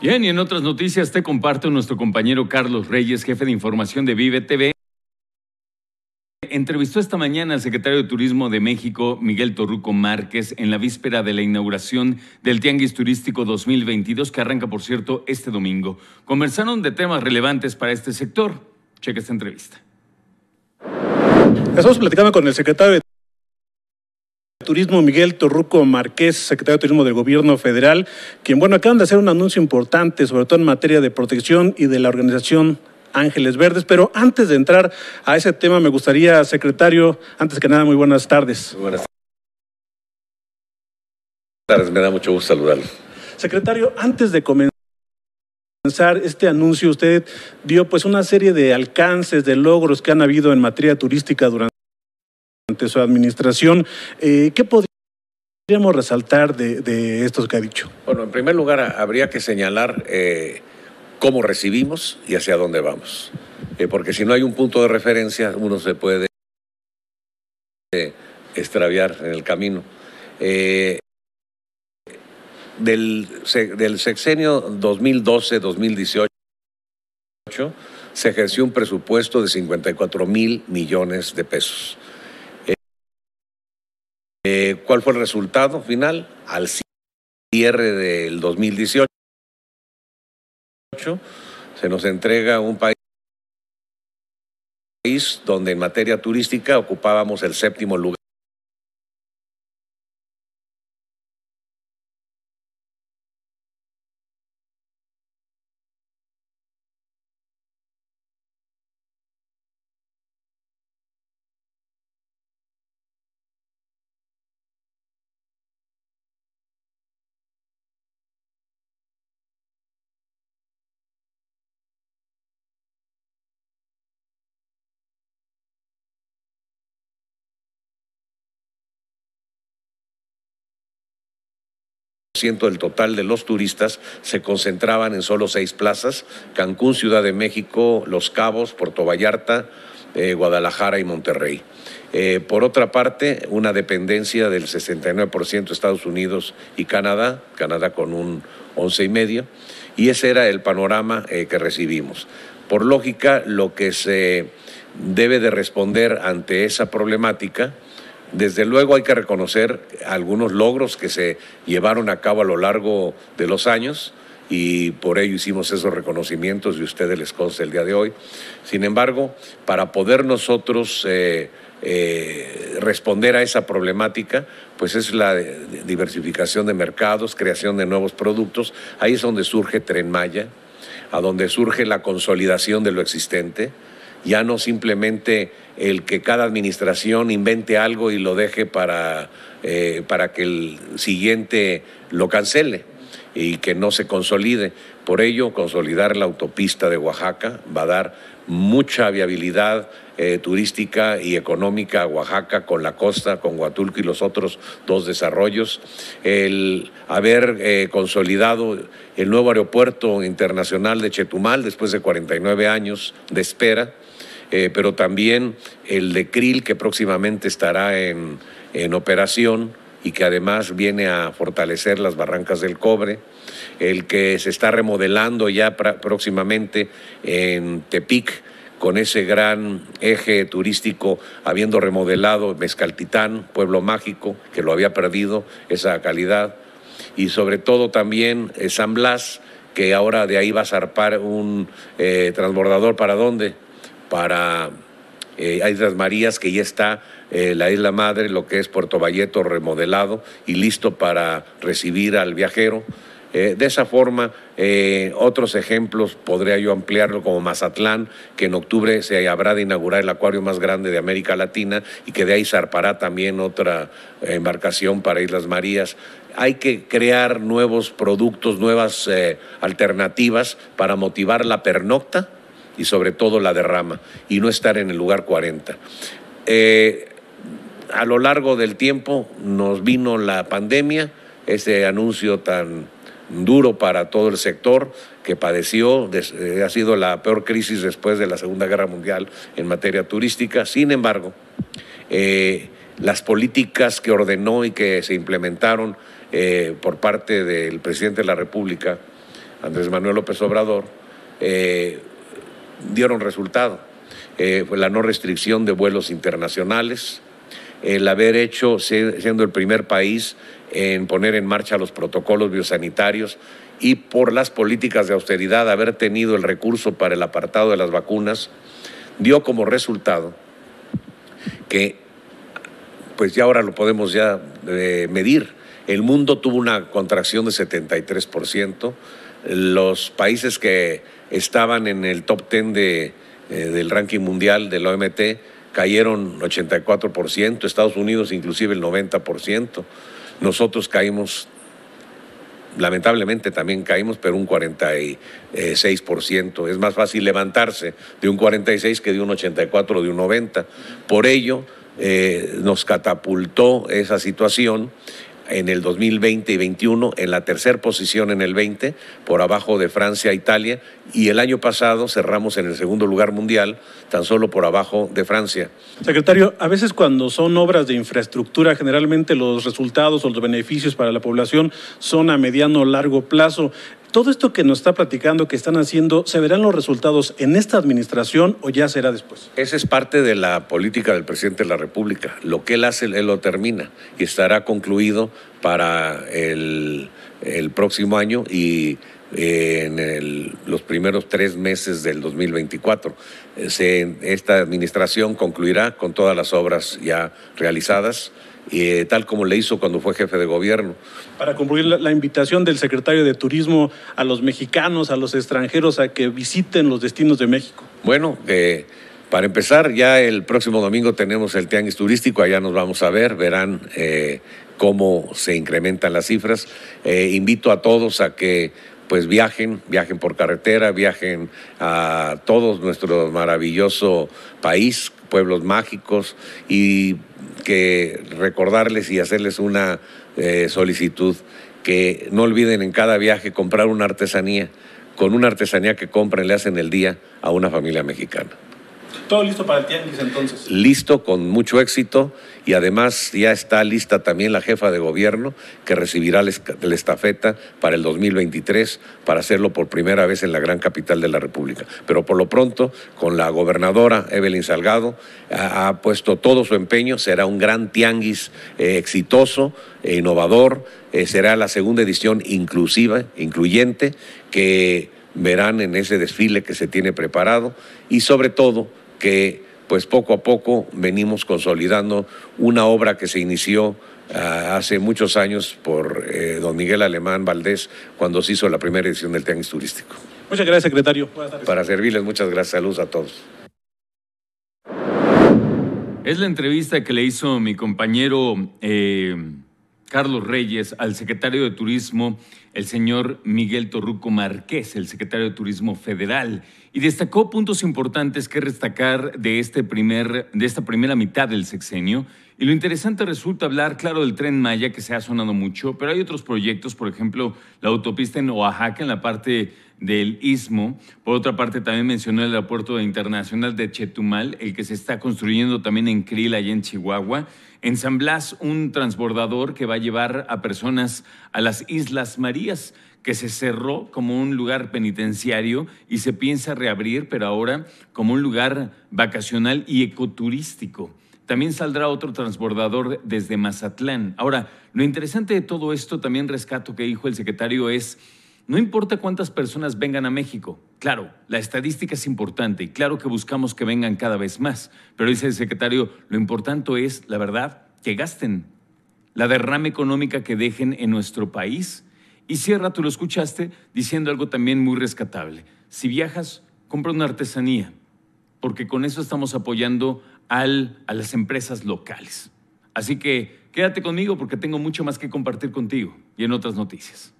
Bien, y en otras noticias te comparto nuestro compañero Carlos Reyes, jefe de información de Vive TV. Entrevistó esta mañana al secretario de Turismo de México, Miguel Torruco Márquez, en la víspera de la inauguración del Tianguis Turístico 2022, que arranca, por cierto, este domingo. Conversaron de temas relevantes para este sector. Checa esta entrevista. Estamos platicando con el secretario de Turismo, Miguel Torruco Márquez, secretario de Turismo del Gobierno Federal, quien, bueno, acaban de hacer un anuncio importante, sobre todo en materia de protección y de la organización Ángeles Verdes. Pero antes de entrar a ese tema, me gustaría, secretario, antes que nada, muy buenas tardes. Muy buenas tardes, me da mucho gusto saludarlo. Secretario, antes de comenzar este anuncio, usted dio pues una serie de alcances, de logros que han habido en materia turística durante ante su administración, eh, ¿qué podríamos resaltar de, estos que ha dicho? Bueno, en primer lugar, habría que señalar eh, cómo recibimos y hacia dónde vamos. Eh, porque si no hay un punto de referencia, uno se puede extraviar en el camino. Del, del, sexenio 2012-2018 se ejerció un presupuesto de 54 mil millones de pesos. Eh, ¿Cuál fue el resultado final? Al cierre del 2018 se nos entrega un país donde en materia turística ocupábamos el séptimo lugar. del total de los turistas se concentraban en solo seis plazas, Cancún, Ciudad de México, Los Cabos, Puerto Vallarta, eh, Guadalajara y Monterrey. Eh, por otra parte, una dependencia del 69% de Estados Unidos y Canadá, Canadá con un 11,5%, y ese era el panorama eh, que recibimos. Por lógica, lo que se debe de responder ante esa problemática desde luego hay que reconocer algunos logros que se llevaron a cabo a lo largo de los años y por ello hicimos esos reconocimientos y ustedes les consta el día de hoy. Sin embargo, para poder nosotros eh, eh, responder a esa problemática, pues es la diversificación de mercados, creación de nuevos productos. Ahí es donde surge Tren Maya, a donde surge la consolidación de lo existente ya no simplemente el que cada administración invente algo y lo deje para, eh, para que el siguiente lo cancele y que no se consolide. Por ello, consolidar la autopista de Oaxaca va a dar mucha viabilidad eh, turística y económica a Oaxaca con la costa, con Huatulco y los otros dos desarrollos. El haber eh, consolidado el nuevo aeropuerto internacional de Chetumal después de 49 años de espera, eh, pero también el de Krill que próximamente estará en, en operación y que además viene a fortalecer las barrancas del cobre, el que se está remodelando ya próximamente en Tepic con ese gran eje turístico, habiendo remodelado Mezcaltitán, pueblo mágico, que lo había perdido esa calidad, y sobre todo también eh, San Blas, que ahora de ahí va a zarpar un eh, transbordador para dónde? Para eh, Islas Marías, que ya está eh, la Isla Madre, lo que es Puerto Valleto remodelado y listo para recibir al viajero. Eh, de esa forma, eh, otros ejemplos podría yo ampliarlo, como Mazatlán, que en octubre se habrá de inaugurar el acuario más grande de América Latina y que de ahí zarpará también otra embarcación para Islas Marías. Hay que crear nuevos productos, nuevas alternativas para motivar la pernocta y sobre todo la derrama y no estar en el lugar 40. Eh, a lo largo del tiempo nos vino la pandemia, ese anuncio tan duro para todo el sector que padeció, eh, ha sido la peor crisis después de la Segunda Guerra Mundial en materia turística. Sin embargo, eh, las políticas que ordenó y que se implementaron por parte del presidente de la República, Andrés Manuel López Obrador, dieron resultado. Eh, la no restricción de vuelos internacionales, el haber hecho, siendo el primer país en poner en marcha los protocolos biosanitarios y por las políticas de austeridad haber tenido el recurso para el apartado de las vacunas, dio como resultado que, pues ya ahora lo podemos ya eh, medir, el mundo tuvo una contracción de 73%, los países que estaban en el top 10 de, eh, del ranking mundial del OMT cayeron 84%, Estados Unidos inclusive el 90%, nosotros caímos, lamentablemente también caímos, pero un 46%. Es más fácil levantarse de un 46 que de un 84 o de un 90. Por ello, eh, nos catapultó esa situación en el 2020 y 21 en la tercera posición en el 20, por abajo de Francia e Italia, y el año pasado cerramos en el segundo lugar mundial, tan solo por abajo de Francia. Secretario, a veces cuando son obras de infraestructura, generalmente los resultados o los beneficios para la población son a mediano o largo plazo. ¿Todo esto que nos está platicando, que están haciendo, se verán los resultados en esta administración o ya será después? Esa es parte de la política del presidente de la República. Lo que él hace, él lo termina y estará concluido para el, el próximo año y en los primeros tres meses del 2024. Eh, esta administración concluirá con todas las obras ya realizadas. Eh, tal como le hizo cuando fue jefe de gobierno. Para concluir la, invitación del secretario de Turismo a los mexicanos, a los extranjeros, a que visiten los destinos de México. Bueno, eh, para empezar, ya el próximo domingo tenemos el Tianguis Turístico, allá nos vamos a ver, verán cómo se incrementan las cifras. invito a todos a que pues viajen, viajen por carretera, viajen a todo nuestro maravilloso país, pueblos mágicos, y que recordarles y hacerles una eh, solicitud que no olviden en cada viaje comprar una artesanía. Con una artesanía que compren le hacen el día a una familia mexicana. Todo listo para el tianguis entonces. Listo, con mucho éxito y además ya está lista también la jefa de gobierno que recibirá la estafeta para el 2023 para hacerlo por primera vez en la gran capital de la República. Pero por lo pronto, con la gobernadora Evelyn Salgado, ha, puesto todo su empeño, será un gran tianguis eh, exitoso, e innovador, eh, será la segunda edición inclusiva, incluyente, que verán en ese desfile que se tiene preparado y sobre todo que pues poco a poco venimos consolidando una obra que se inició ah, hace muchos años por eh, don Miguel Alemán Valdés cuando se hizo la primera edición del Tianguis Turístico. Muchas gracias, secretario. Para servirles, muchas gracias. Saludos a todos. Es la entrevista que le hizo mi compañero. Eh, Carlos Reyes, al secretario de Turismo, el señor Miguel Torruco Márquez, el secretario de Turismo Federal, y destacó puntos importantes que destacar de, este primer, de esta primera mitad del sexenio y lo interesante resulta hablar, claro, del tren Maya, que se ha sonado mucho, pero hay otros proyectos, por ejemplo, la autopista en Oaxaca, en la parte del istmo. Por otra parte, también mencionó el aeropuerto internacional de Chetumal, el que se está construyendo también en Krill, allá en Chihuahua. En San Blas, un transbordador que va a llevar a personas a las Islas Marías que se cerró como un lugar penitenciario y se piensa reabrir, pero ahora como un lugar vacacional y ecoturístico. También saldrá otro transbordador desde Mazatlán. Ahora, lo interesante de todo esto, también rescato que dijo el secretario, es no importa cuántas personas vengan a México. Claro, la estadística es importante y claro que buscamos que vengan cada vez más. Pero dice el secretario, lo importante es, la verdad, que gasten. La derrama económica que dejen en nuestro país. Y cierra, tú lo escuchaste, diciendo algo también muy rescatable. Si viajas, compra una artesanía, porque con eso estamos apoyando a las empresas locales. Así que quédate conmigo porque tengo mucho más que compartir contigo y en otras noticias.